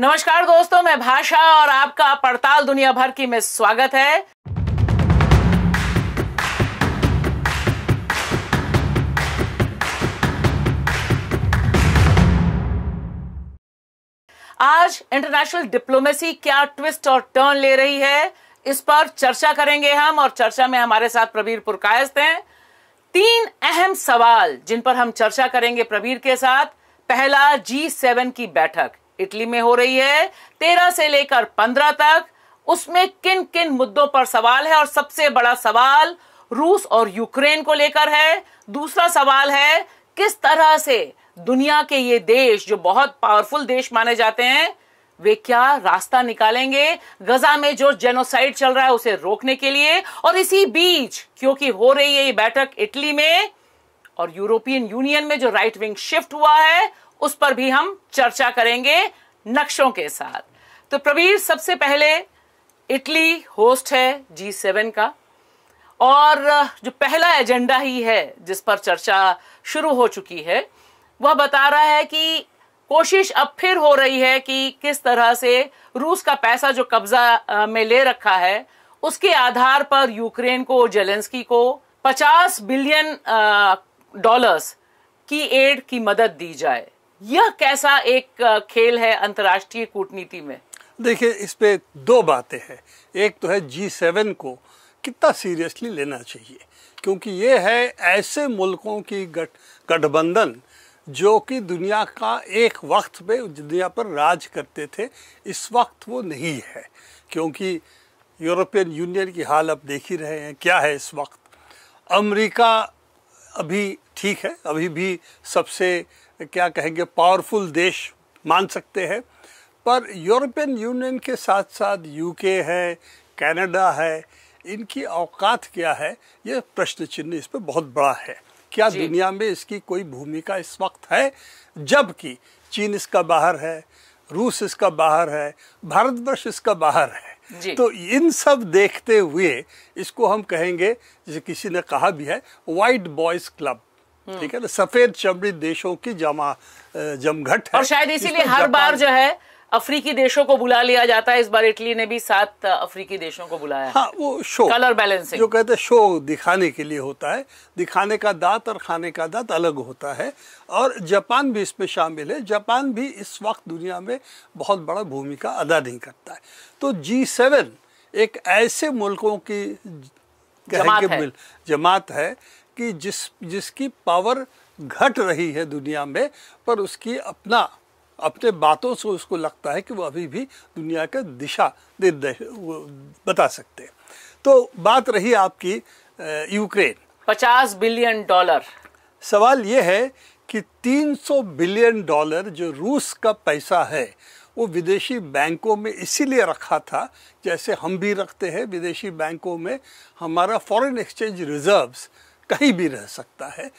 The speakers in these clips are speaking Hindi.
नमस्कार दोस्तों मैं भाषा और आपका पड़ताल दुनिया भर की में स्वागत है आज इंटरनेशनल डिप्लोमेसी क्या ट्विस्ट और टर्न ले रही है इस पर चर्चा करेंगे हम और चर्चा में हमारे साथ प्रवीर पुरकायस्त हैं तीन अहम सवाल जिन पर हम चर्चा करेंगे प्रवीर के साथ पहला जी सेवन की बैठक इटली में हो रही है तेरह से लेकर पंद्रह तक उसमें किन किन मुद्दों पर सवाल है और सबसे बड़ा सवाल रूस और यूक्रेन को लेकर है दूसरा सवाल है किस तरह से दुनिया के ये देश जो बहुत पावरफुल देश माने जाते हैं वे क्या रास्ता निकालेंगे गजा में जो जेनोसाइड चल रहा है उसे रोकने के लिए और इसी बीच क्योंकि हो रही है ये बैठक इटली में और यूरोपियन यूनियन में जो राइट विंग शिफ्ट हुआ है उस पर भी हम चर्चा करेंगे नक्शों के साथ तो प्रवीर सबसे पहले इटली होस्ट है जी सेवन का और जो पहला एजेंडा ही है जिस पर चर्चा शुरू हो चुकी है वह बता रहा है कि कोशिश अब फिर हो रही है कि किस तरह से रूस का पैसा जो कब्जा में ले रखा है उसके आधार पर यूक्रेन को जेलेंस्की को 50 बिलियन डॉलर्स की एड की मदद दी जाए यह कैसा एक खेल है अंतर्राष्ट्रीय कूटनीति में देखिए इस पे दो बातें हैं एक तो है जी सेवन को कितना सीरियसली लेना चाहिए क्योंकि ये है ऐसे मुल्कों की गठबंधन जो कि दुनिया का एक वक्त पे दुनिया पर राज करते थे इस वक्त वो नहीं है क्योंकि यूरोपियन यूनियन की हाल अब देख ही रहे हैं क्या है इस वक्त अमेरिका अभी ठीक है अभी भी सबसे क्या कहेंगे पावरफुल देश मान सकते हैं पर यूरोपियन यूनियन के साथ साथ यूके है कनाडा है इनकी औकात क्या है ये प्रश्न चिन्ह इस पर बहुत बड़ा है क्या दुनिया में इसकी कोई भूमिका इस वक्त है जबकि चीन इसका बाहर है रूस इसका बाहर है भारतवर्ष इसका बाहर है तो इन सब देखते हुए इसको हम कहेंगे जैसे किसी ने कहा भी है वाइट बॉयज क्लब हम्म। ठीक है ना सफेद चमड़ी देशों की जमा जमघट और शायद इसीलिए हर बार जो है अफ्रीकी देशों को बुला लिया जाता है इस बार इटली ने भी सात अफ्रीकी देशों को बुलाया हाँ वो शो कलर बैलेंसिंग जो कहते हैं शो दिखाने के लिए होता है दिखाने का दांत और खाने का दांत अलग होता है और जापान भी इसमें शामिल है जापान भी इस वक्त दुनिया में बहुत बड़ा भूमिका अदा नहीं करता है तो जी सेवन एक ऐसे मुल्कों की जमात है।, जमात है कि जिस जिसकी पावर घट रही है दुनिया में पर उसकी अपना अपने बातों से उसको लगता है कि वो अभी भी दुनिया का दिशा दे, दे बता सकते हैं तो बात रही आपकी यूक्रेन पचास बिलियन डॉलर सवाल ये है कि 300 बिलियन डॉलर जो रूस का पैसा है वो विदेशी बैंकों में इसीलिए रखा था जैसे हम भी रखते हैं विदेशी बैंकों में हमारा फॉरेन एक्सचेंज रिजर्व्स कहीं भी रह सकता है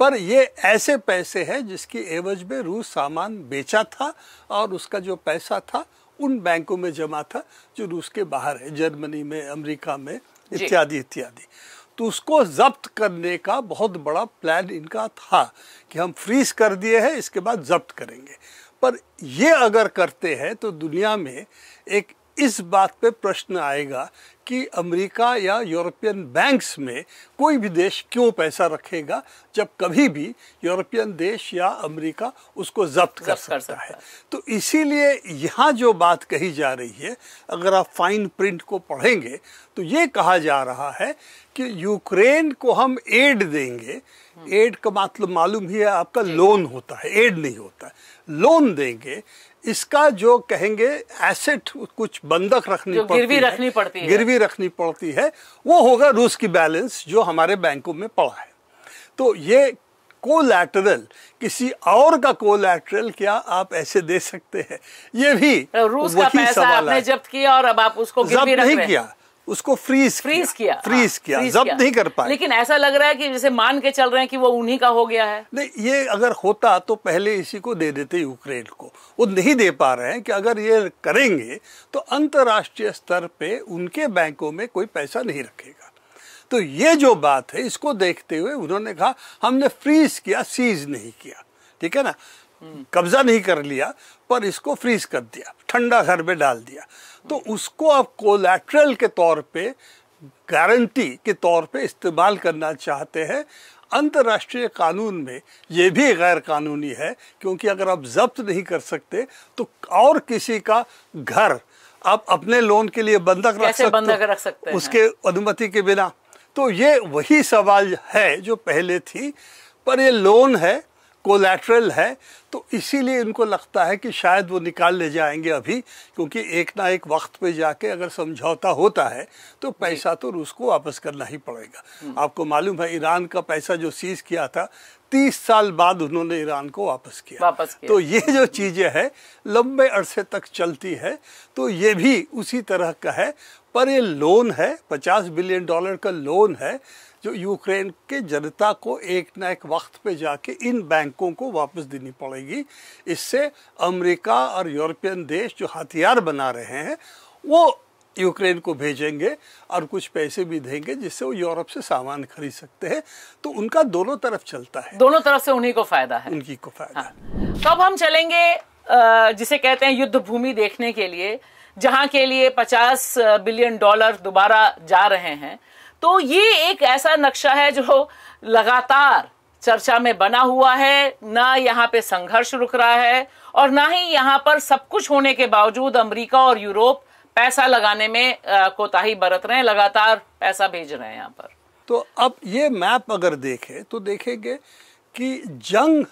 पर ये ऐसे पैसे हैं जिसकी एवज में रूस सामान बेचा था और उसका जो पैसा था उन बैंकों में जमा था जो रूस के बाहर है जर्मनी में अमेरिका में इत्यादि इत्यादि तो उसको जब्त करने का बहुत बड़ा प्लान इनका था कि हम फ्रीज कर दिए हैं इसके बाद जब्त करेंगे पर ये अगर करते हैं तो दुनिया में एक इस बात पे प्रश्न आएगा कि अमेरिका या यूरोपियन बैंक्स में कोई भी देश क्यों पैसा रखेगा जब कभी भी यूरोपियन देश या अमेरिका उसको जब्त कर सकता, कर सकता है तो इसीलिए यहाँ जो बात कही जा रही है अगर आप फाइन प्रिंट को पढ़ेंगे तो ये कहा जा रहा है कि यूक्रेन को हम एड देंगे एड हम्म। का मतलब मालूम ही है आपका लोन होता है एड नहीं होता लोन देंगे इसका जो कहेंगे एसेट कुछ बंधक रखनी पड़ती गिरवी रखनी पड़ती है गिरवी रखनी पड़ती है वो होगा रूस की बैलेंस जो हमारे बैंकों में पड़ा है तो ये कोलैटरल किसी और का को क्या आप ऐसे दे सकते हैं ये भी रूस का पैसा आपने जब्त किया और अब आप उसको गिरवी रख नहीं किया उसको फ्रीज फ्रीज किया फ्रीज किया, हाँ, जब जब्त नहीं कर पाए लेकिन ऐसा लग रहा है कि जैसे मान के चल रहे हैं कि वो उन्हीं का हो गया है नहीं ये अगर होता तो पहले इसी को दे देते यूक्रेन को वो नहीं दे पा रहे हैं कि अगर ये करेंगे तो अंतर्राष्ट्रीय स्तर पे उनके बैंकों में कोई पैसा नहीं रखेगा तो ये जो बात है इसको देखते हुए उन्होंने कहा हमने फ्रीज किया सीज नहीं किया ठीक है ना हम्म। कब्जा नहीं कर लिया पर इसको फ्रीज कर दिया ठंडा घर में डाल दिया तो उसको आप कोलेट्रल के तौर पे गारंटी के तौर पे इस्तेमाल करना चाहते हैं अंतर्राष्ट्रीय कानून में ये भी गैर कानूनी है क्योंकि अगर आप जब्त नहीं कर सकते तो और किसी का घर आप अपने लोन के लिए बंधक रख सकते बंधक रख सकते हैं उसके अनुमति के बिना तो ये वही सवाल है जो पहले थी पर ये लोन है कोलेट्रल है तो इसीलिए इनको लगता है कि शायद वो निकाल ले जाएंगे अभी क्योंकि एक ना एक वक्त पे जाके अगर समझौता होता है तो पैसा तो रूस को वापस करना ही पड़ेगा हम्म। आपको मालूम है ईरान का पैसा जो सीज किया था तीस साल बाद उन्होंने ईरान को वापस किया वापस किया तो ये जो चीज़ें हैं लंबे अरसे तक चलती है तो ये भी उसी तरह का है पर ये लोन है पचास बिलियन डॉलर का लोन है जो यूक्रेन के जनता को एक ना एक वक्त पे जाके इन बैंकों को वापस देनी पड़ेगी इससे अमेरिका और यूरोपियन देश जो हथियार बना रहे हैं वो यूक्रेन को भेजेंगे और कुछ पैसे भी देंगे जिससे वो यूरोप से सामान खरीद सकते हैं तो उनका दोनों तरफ चलता है दोनों तरफ से उन्हीं को फायदा है उनकी को फायदा हाँ। तो अब हम चलेंगे जिसे कहते हैं युद्ध भूमि देखने के लिए जहां के लिए 50 बिलियन डॉलर दोबारा जा रहे हैं तो ये एक ऐसा नक्शा है जो लगातार चर्चा में बना हुआ है ना यहाँ पे संघर्ष रुक रहा है और ना ही यहाँ पर सब कुछ होने के बावजूद अमेरिका और यूरोप पैसा लगाने में कोताही बरत रहे हैं लगातार पैसा भेज रहे हैं यहाँ पर तो अब ये मैप अगर देखें तो देखेंगे कि जंग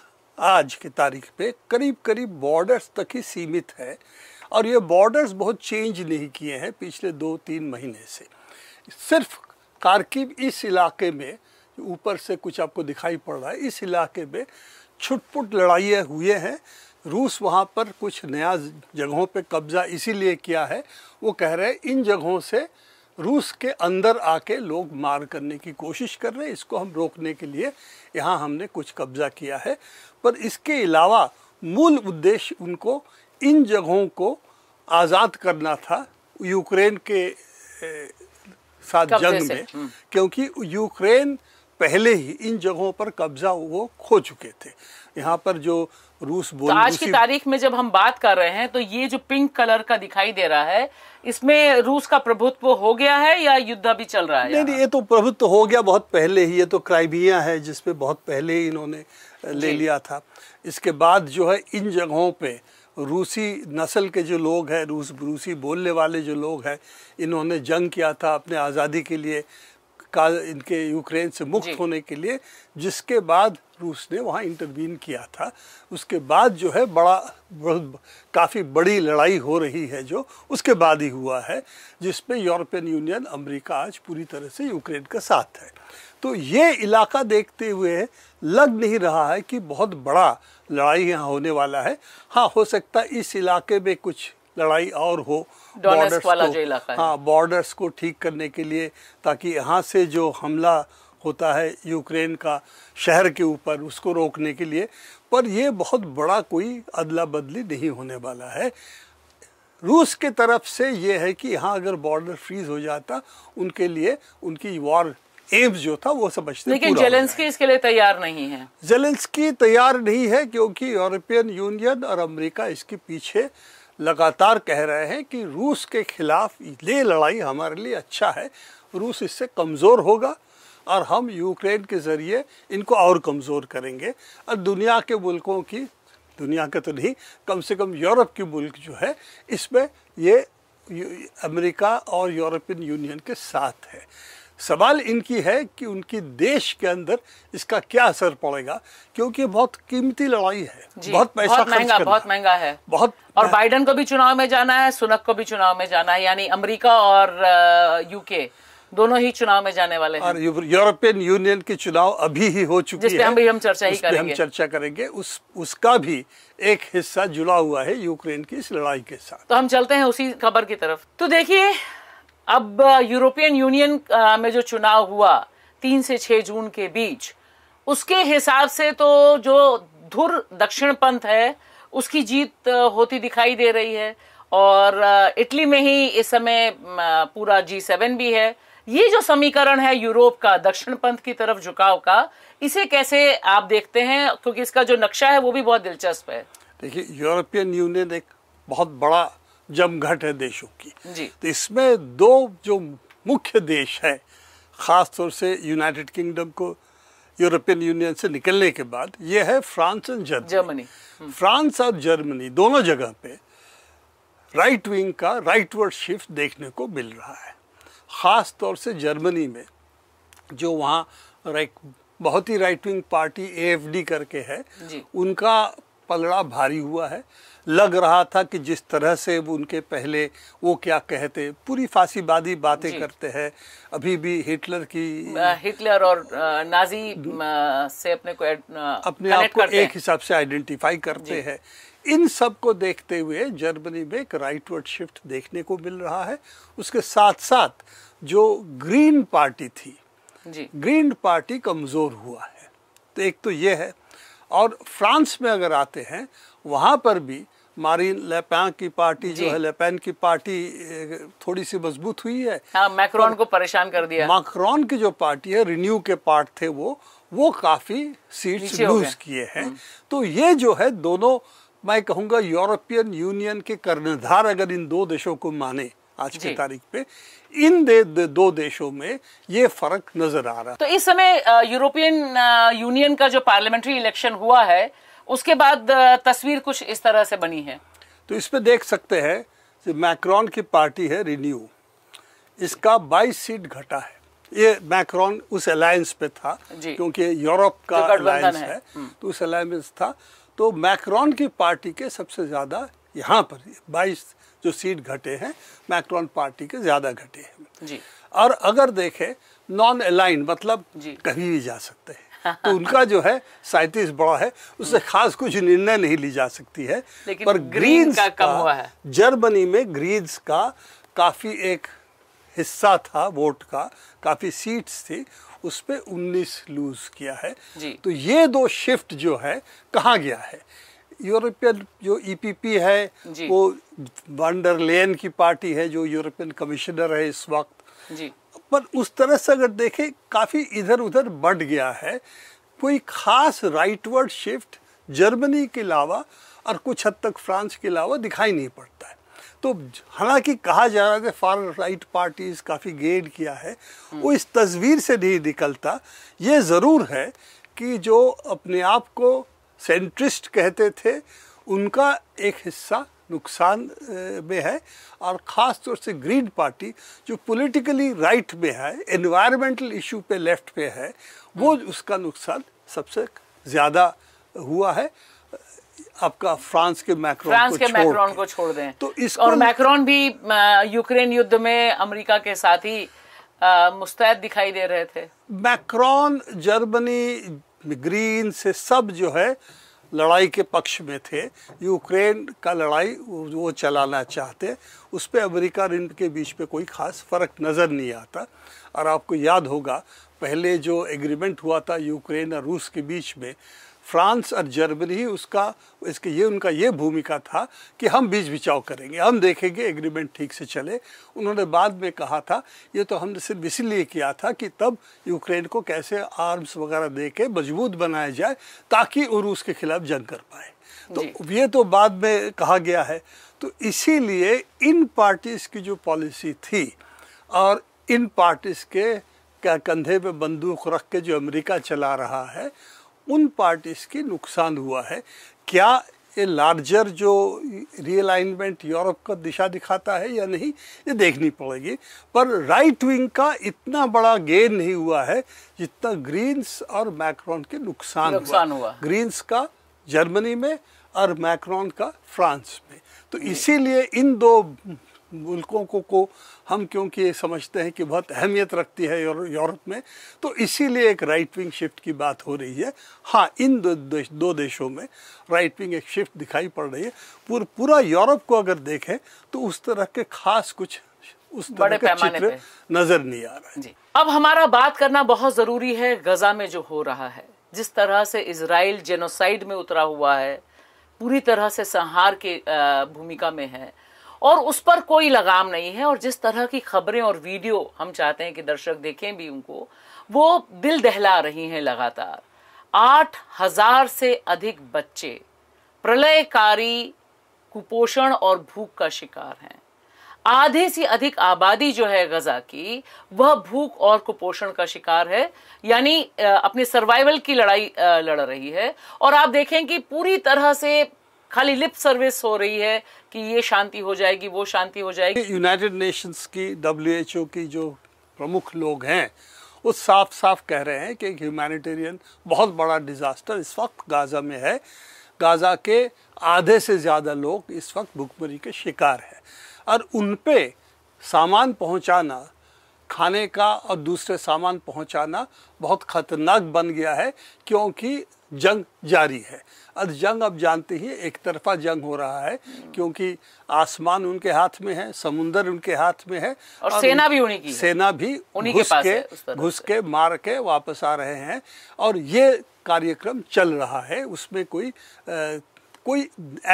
आज की तारीख पे करीब करीब बॉर्डर्स तक ही सीमित है और ये बॉर्डर्स बहुत चेंज नहीं किए हैं पिछले दो तीन महीने से सिर्फ कारकिब इस इलाके में ऊपर से कुछ आपको दिखाई पड़ रहा है इस इलाके में छुटपुट लड़ाइयाँ हुए हैं रूस वहाँ पर कुछ नया जगहों पे कब्जा इसीलिए किया है वो कह रहे हैं इन जगहों से रूस के अंदर आके लोग मार करने की कोशिश कर रहे हैं इसको हम रोकने के लिए यहाँ हमने कुछ कब्जा किया है पर इसके अलावा मूल उद्देश्य उनको इन जगहों को आज़ाद करना था यूक्रेन के साथ जंग में हम्म। क्योंकि यूक्रेन पहले ही इन जगहों पर कब्जा वो खो चुके थे यहाँ पर जो रूस बोल तो आज की तारीख में जब हम बात कर रहे हैं तो ये जो पिंक कलर का दिखाई दे रहा है इसमें रूस का प्रभुत्व हो गया है या युद्ध भी चल रहा है नहीं नहीं ये तो प्रभुत्व हो गया बहुत पहले ही ये तो क्राइबिया है जिसपे बहुत पहले ही इन्होंने ले लिया था इसके बाद जो है इन जगहों पर रूसी नस्ल के जो लोग हैं रूस रूसी बोलने वाले जो लोग हैं इन्होंने जंग किया था अपने आज़ादी के लिए का इनके यूक्रेन से मुक्त होने के लिए जिसके बाद रूस ने वहाँ इंटरवीन किया था उसके बाद जो है बड़ा काफ़ी बड़ी लड़ाई हो रही है जो उसके बाद ही हुआ है जिसमें यूरोपियन यूनियन अमेरिका आज पूरी तरह से यूक्रेन का साथ है तो ये इलाका देखते हुए लग नहीं रहा है कि बहुत बड़ा लड़ाई यहाँ होने वाला है हाँ हो सकता है इस इलाके में कुछ लड़ाई और हो बॉर्डर्स को हाँ बॉर्डर्स को ठीक करने के लिए ताकि यहाँ से जो हमला होता है यूक्रेन का शहर के ऊपर उसको रोकने के लिए पर यह बहुत बड़ा कोई अदला बदली नहीं होने वाला है रूस के तरफ से ये है कि यहाँ अगर बॉर्डर फ्रीज हो जाता उनके लिए उनकी वॉर एम्स जो था वो समझते लेकिन जेलेंस्की इसके लिए तैयार नहीं है जेलेंस्की तैयार नहीं है क्योंकि यूरोपियन यूनियन और अमेरिका इसके पीछे लगातार कह रहे हैं कि रूस के खिलाफ ये लड़ाई हमारे लिए अच्छा है रूस इससे कमज़ोर होगा और हम यूक्रेन के ज़रिए इनको और कमज़ोर करेंगे और दुनिया के मुल्कों की दुनिया के तो नहीं कम से कम यूरोप के मुल्क जो है इसमें ये अमेरिका और यूरोपियन यूनियन के साथ है सवाल इनकी है कि उनकी देश के अंदर इसका क्या असर पड़ेगा क्योंकि बहुत कीमती लड़ाई है बहुत पैसा बहुत महंगा बहुत महंगा है बहुत और बाइडन को भी चुनाव में जाना है सुनक को भी चुनाव में जाना है यानी अमेरिका और यूके दोनों ही चुनाव में जाने वाले हैं और यूरोपियन यूनियन के चुनाव अभी ही हो चुके हैं हम भी हम चर्चा ही करेंगे हम चर्चा करेंगे उस उसका भी एक हिस्सा जुड़ा हुआ है यूक्रेन की इस लड़ाई के साथ तो हम चलते हैं उसी खबर की तरफ तो देखिए अब यूरोपियन uh, यूनियन uh, में जो चुनाव हुआ तीन से छः जून के बीच उसके हिसाब से तो जो धुर दक्षिण पंथ है उसकी जीत uh, होती दिखाई दे रही है और इटली में ही इस समय पूरा जी सेवन भी है ये जो समीकरण है यूरोप का दक्षिण पंथ की तरफ झुकाव का इसे कैसे आप देखते हैं क्योंकि इसका जो नक्शा है वो भी बहुत दिलचस्प है देखिए यूरोपियन यूनियन एक बहुत बड़ा जमघट है देशों की जी। तो इसमें दो जो मुख्य देश हैं ख़ास तौर से यूनाइटेड किंगडम को यूरोपियन यूनियन से निकलने के बाद ये है फ्रांस एंड जर्मनी जर्मनी हम्म। फ्रांस और जर्मनी दोनों जगह पे राइट विंग का राइट वर्ड शिफ्ट देखने को मिल रहा है ख़ास तौर से जर्मनी में जो वहाँ राइट बहुत ही राइट विंग पार्टी एएफडी करके है उनका पलड़ा भारी हुआ है लग रहा था कि जिस तरह से वो उनके पहले वो क्या कहते पूरी फांसीवादी बातें करते हैं अभी भी हिटलर की हिटलर और नाजी से अपने को अपने आप को एक हिसाब से आइडेंटिफाई करते हैं इन सब को देखते हुए जर्मनी में एक राइटवर्ड शिफ्ट देखने को मिल रहा है उसके साथ साथ जो ग्रीन पार्टी थी जी। ग्रीन पार्टी कमजोर हुआ है तो एक तो ये है और फ्रांस में अगर आते हैं वहाँ पर भी मारिन लेपैन की पार्टी जो है लेपैन की पार्टी थोड़ी सी मजबूत हुई है हाँ, मैक्रोन को परेशान कर दिया मैक्रोन की जो पार्टी है रिन्यू के पार्ट थे वो वो काफी सीट्स लूज किए हैं हम्म। तो ये जो है दोनों मैं कहूँगा यूरोपियन यूनियन के कर्णधार अगर इन दो देशों को माने आज की तारीख पे इन दे, दे, दो देशों में ये फर्क नजर आ रहा तो इस समय यूरोपियन यूनियन का जो पार्लियामेंट्री इलेक्शन हुआ है उसके बाद तस्वीर कुछ इस तरह से बनी है तो इसमें देख सकते हैं मैक्रॉन की पार्टी है रिन्यू इसका 22 सीट घटा है ये मैक्रॉन उस अलायंस पे था क्योंकि यूरोप का अलायंस है, है हम्म। तो उस अलायंस था तो मैक्रॉन की पार्टी के सबसे ज़्यादा यहाँ पर 22 जो सीट घटे हैं मैक्रॉन पार्टी के ज़्यादा घटे हैं जी और अगर देखें नॉन अलाइन मतलब कभी भी जा सकते हैं तो उनका जो है साइंटिस बड़ा है उससे खास कुछ निर्णय नहीं ली जा सकती है लेकिन पर ग्रीन का कम हुआ है जर्मनी में ग्रीन्स का काफी एक हिस्सा था वोट का काफी सीट्स थी उस पर उन्नीस लूज किया है तो ये दो शिफ्ट जो है कहाँ गया है यूरोपियन जो ईपीपी e है वो लेन की पार्टी है जो यूरोपियन कमिश्नर है इस वक्त जी पर उस तरह से अगर देखें काफ़ी इधर उधर बढ़ गया है कोई खास राइटवर्ड शिफ्ट जर्मनी के अलावा और कुछ हद तक फ्रांस के अलावा दिखाई नहीं पड़ता है तो हालांकि कहा जा रहा है फार राइट पार्टीज काफ़ी गेड किया है वो इस तस्वीर से नहीं निकलता ये ज़रूर है कि जो अपने आप को सेंट्रिस्ट कहते थे उनका एक हिस्सा नुकसान में है और ख़ास तौर से ग्रीन पार्टी जो पॉलिटिकली राइट में है एनवायरमेंटल इशू पे लेफ्ट पे है वो हम्म। उसका नुकसान सबसे ज़्यादा हुआ है आपका फ्रांस के मैक्रोन फ्रांस को के मैक्रोन को छोड़ दें तो इस और मैक्रोन भी यूक्रेन युद्ध में अमेरिका के साथ ही मुस्तैद दिखाई दे रहे थे मैक्रोन जर्मनी ग्रीन से सब जो है लड़ाई के पक्ष में थे यूक्रेन का लड़ाई वो चलाना चाहते उस पर अमेरिका और इनके बीच पे कोई ख़ास फ़र्क नज़र नहीं आता और आपको याद होगा पहले जो एग्रीमेंट हुआ था यूक्रेन और रूस के बीच में फ्रांस और जर्मनी ही उसका इसके ये उनका ये भूमिका था कि हम बीच बिचाव करेंगे हम देखेंगे एग्रीमेंट ठीक से चले उन्होंने बाद में कहा था ये तो हमने सिर्फ इसीलिए किया था कि तब यूक्रेन को कैसे आर्म्स वगैरह दे के मजबूत बनाया जाए ताकि वो रूस के खिलाफ जंग कर पाए तो ये तो बाद में कहा गया है तो इसीलिए इन पार्टीज़ की जो पॉलिसी थी और इन पार्टीज़ के कंधे पे बंदूक रख के जो अमेरिका चला रहा है उन पार्टीज के नुकसान हुआ है क्या ये लार्जर जो रियलाइनमेंट यूरोप का दिशा दिखाता है या नहीं ये देखनी पड़ेगी पर राइट विंग का इतना बड़ा गेन नहीं हुआ है जितना ग्रीन्स और मैक्रॉन के नुकसान, नुकसान हुआ, हुआ। ग्रीन्स का जर्मनी में और मैक्रॉन का फ्रांस में तो इसीलिए इन दो मुल्कों को को हम क्योंकि समझते हैं कि बहुत अहमियत रखती है यूरोप में तो इसीलिए एक राइट विंग शिफ्ट की बात हो रही है हाँ इन दो देश, दो देशों में राइट विंग एक शिफ्ट दिखाई पड़ रही है पूर, पूरा यूरोप को अगर देखें तो उस तरह के खास कुछ उस बड़े पैमाने पे नजर नहीं आ रहा है जी अब हमारा बात करना बहुत जरूरी है गजा में जो हो रहा है जिस तरह से इसराइल जेनोसाइड में उतरा हुआ है पूरी तरह से संहार के भूमिका में है और उस पर कोई लगाम नहीं है और जिस तरह की खबरें और वीडियो हम चाहते हैं कि दर्शक देखें भी उनको वो दिल दहला रही हैं लगातार आठ हजार से अधिक बच्चे प्रलयकारी कुपोषण और भूख का शिकार हैं आधे से अधिक आबादी जो है गजा की वह भूख और कुपोषण का शिकार है यानी अपने सर्वाइवल की लड़ाई लड़ रही है और आप देखें कि पूरी तरह से खाली लिप सर्विस हो रही है कि ये शांति हो जाएगी वो शांति हो जाएगी यूनाइटेड नेशंस की डब्ल्यू एच की जो प्रमुख लोग हैं वो साफ साफ कह रहे हैं कि एक ह्यूमैनिटेरियन बहुत बड़ा डिज़ास्टर इस वक्त गाज़ा में है गाज़ा के आधे से ज़्यादा लोग इस वक्त भुखमरी के शिकार हैं और उन पर सामान पहुंचाना खाने का और दूसरे सामान पहुंचाना बहुत ख़तरनाक बन गया है क्योंकि जंग जारी है अब जंग अब जानते ही एक तरफा जंग हो रहा है क्योंकि आसमान उनके हाथ में है समुन्दर उनके हाथ में है और, और सेना भी उन्हीं की सेना भी उन्हीं के के घुस के मार के वापस आ रहे हैं और ये कार्यक्रम चल रहा है उसमें कोई आ, कोई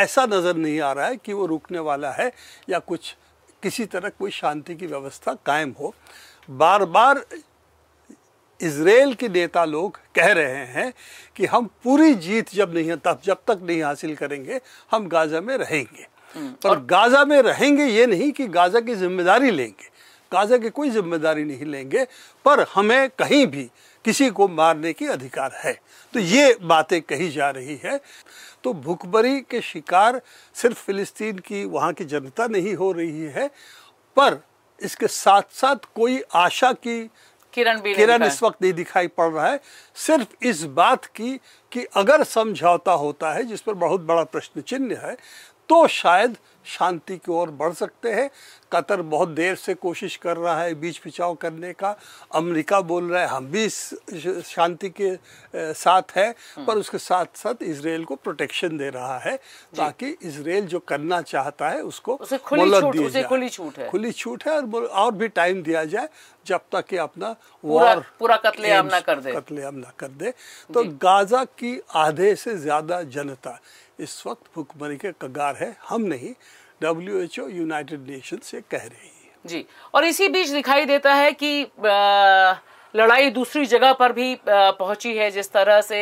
ऐसा नज़र नहीं आ रहा है कि वो रुकने वाला है या कुछ किसी तरह कोई शांति की व्यवस्था कायम हो बार बार इसराइल के नेता लोग कह रहे हैं कि हम पूरी जीत जब नहीं तब जब तक नहीं हासिल करेंगे हम गाजा में रहेंगे हम्म, और गाजा में रहेंगे ये नहीं कि गाजा की जिम्मेदारी लेंगे गाजा की कोई जिम्मेदारी नहीं लेंगे पर हमें कहीं भी किसी को मारने की अधिकार है तो ये बातें कही जा रही है तो भुखबरी के शिकार सिर्फ फिलिस्तीन की वहाँ की जनता नहीं हो रही है पर इसके साथ साथ कोई आशा की किरण भी किरण इस वक्त नहीं दिखाई पड़ रहा है सिर्फ इस बात की कि अगर समझौता होता है जिस पर बहुत बड़ा प्रश्न चिन्ह है तो शायद शांति की ओर बढ़ सकते हैं कतर बहुत देर से कोशिश कर रहा है बीच बिचाव करने का अमेरिका बोल रहा है हम भी शांति के साथ है हम्म। पर उसके साथ साथ इसराइल को प्रोटेक्शन दे रहा है ताकि इसराइल जो करना चाहता है उसको मोहलत दी जाए खुली छूट है खुली छूट है और और भी टाइम दिया जाए जब तक कि अपना वॉर पूरा कतलेआम ना कर दे कतलेआम ना कर दे तो गाजा की आधे से ज़्यादा जनता इस वक्त भुखमरी के कगार है हम नहीं W H O United Nation से कह रही है जी और इसी बीच दिखाई देता है कि लड़ाई दूसरी जगह पर भी पहुंची है जिस तरह से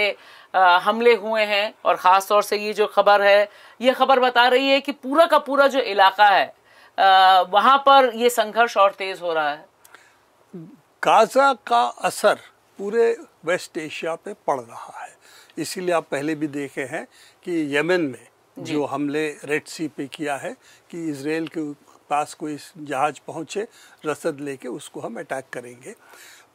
हमले हुए हैं और ख़ास तौर से ये जो खबर है ये खबर बता रही है कि पूरा का पूरा जो इलाका है वहां पर ये संघर्ष और तेज़ हो रहा है गाजा का असर पूरे वेस्ट एशिया पे पड़ रहा है इसीलिए आप पहले भी देखे हैं कि यमन में जो हमले रेड सी पे किया है कि इसराइल के पास कोई जहाज पहुंचे रसद लेके उसको हम अटैक करेंगे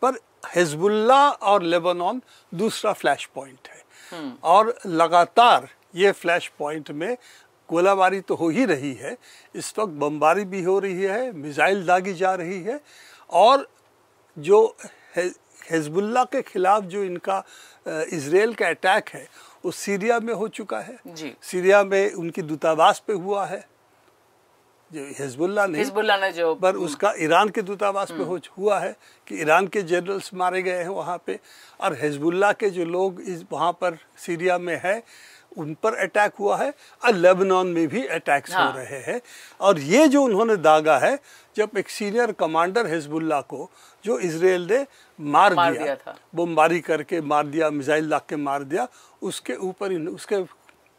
पर हिजबुल्ला और लेबनान दूसरा फ्लैश पॉइंट है हम्म। और लगातार ये फ्लैश पॉइंट में गोलाबारी तो हो ही रही है इस वक्त बमबारी भी हो रही है मिज़ाइल दागी जा रही है और जो हिजबुल्ला के ख़िलाफ़ जो इनका इसराइल का अटैक है वो सीरिया में हो चुका है जी सीरिया में उनकी दूतावास पे हुआ है जो हिजबुल्ला ने हिजबुल्ला ने जो पर उसका ईरान के दूतावास पे हो हम्म। हुआ है कि ईरान के जनरल्स मारे गए हैं वहाँ पे और हिजबुल्ला के जो लोग इस वहाँ पर सीरिया में है उन पर अटैक हुआ है और लेबनान में भी अटैक्स हाँ। हो रहे हैं और ये जो उन्होंने दागा है जब एक सीनियर कमांडर हिजबुल्ला को जो इसराइल ने मार, मार दिया, दिया था बमबारी करके मार दिया मिसाइल लाग के मार दिया उसके ऊपर उसके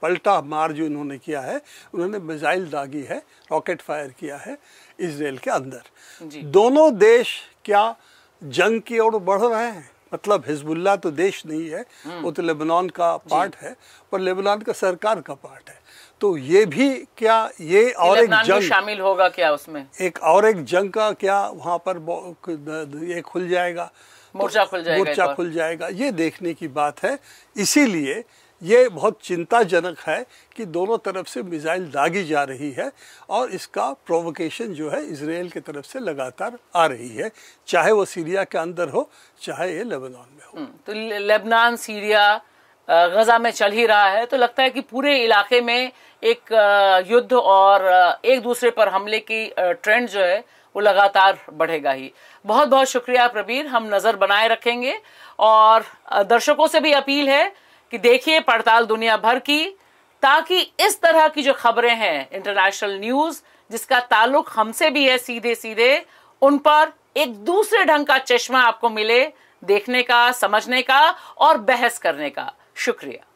पलटा मार जो इन्होंने किया है उन्होंने मिसाइल दागी है रॉकेट फायर किया है इसराइल के अंदर दोनों देश क्या जंग की ओर बढ़ रहे हैं मतलब हिजबुल्ला तो देश नहीं है वो तो लेबनान का पार्ट है पर लेबनान का सरकार का पार्ट है तो ये भी क्या ये और एक जंग शामिल होगा क्या उसमें एक और एक जंग का क्या वहाँ पर ये खुल जाएगा तो मोर्चा खुल जाएगा मोर्चा खुल जाएगा ये देखने की बात है इसीलिए ये बहुत चिंताजनक है कि दोनों तरफ से मिज़ाइल दागी जा रही है और इसका प्रोवोकेशन जो है इसराइल की तरफ से लगातार आ रही है चाहे वो सीरिया के अंदर हो चाहे ये लेबनान में हो हम्म, तो लेबनान सीरिया गजा में चल ही रहा है तो लगता है कि पूरे इलाके में एक युद्ध और एक दूसरे पर हमले की ट्रेंड जो है वो लगातार बढ़ेगा ही बहुत बहुत शुक्रिया प्रबीर हम नज़र बनाए रखेंगे और दर्शकों से भी अपील है कि देखिए पड़ताल दुनिया भर की ताकि इस तरह की जो खबरें हैं इंटरनेशनल न्यूज जिसका ताल्लुक हमसे भी है सीधे सीधे उन पर एक दूसरे ढंग का चश्मा आपको मिले देखने का समझने का और बहस करने का शुक्रिया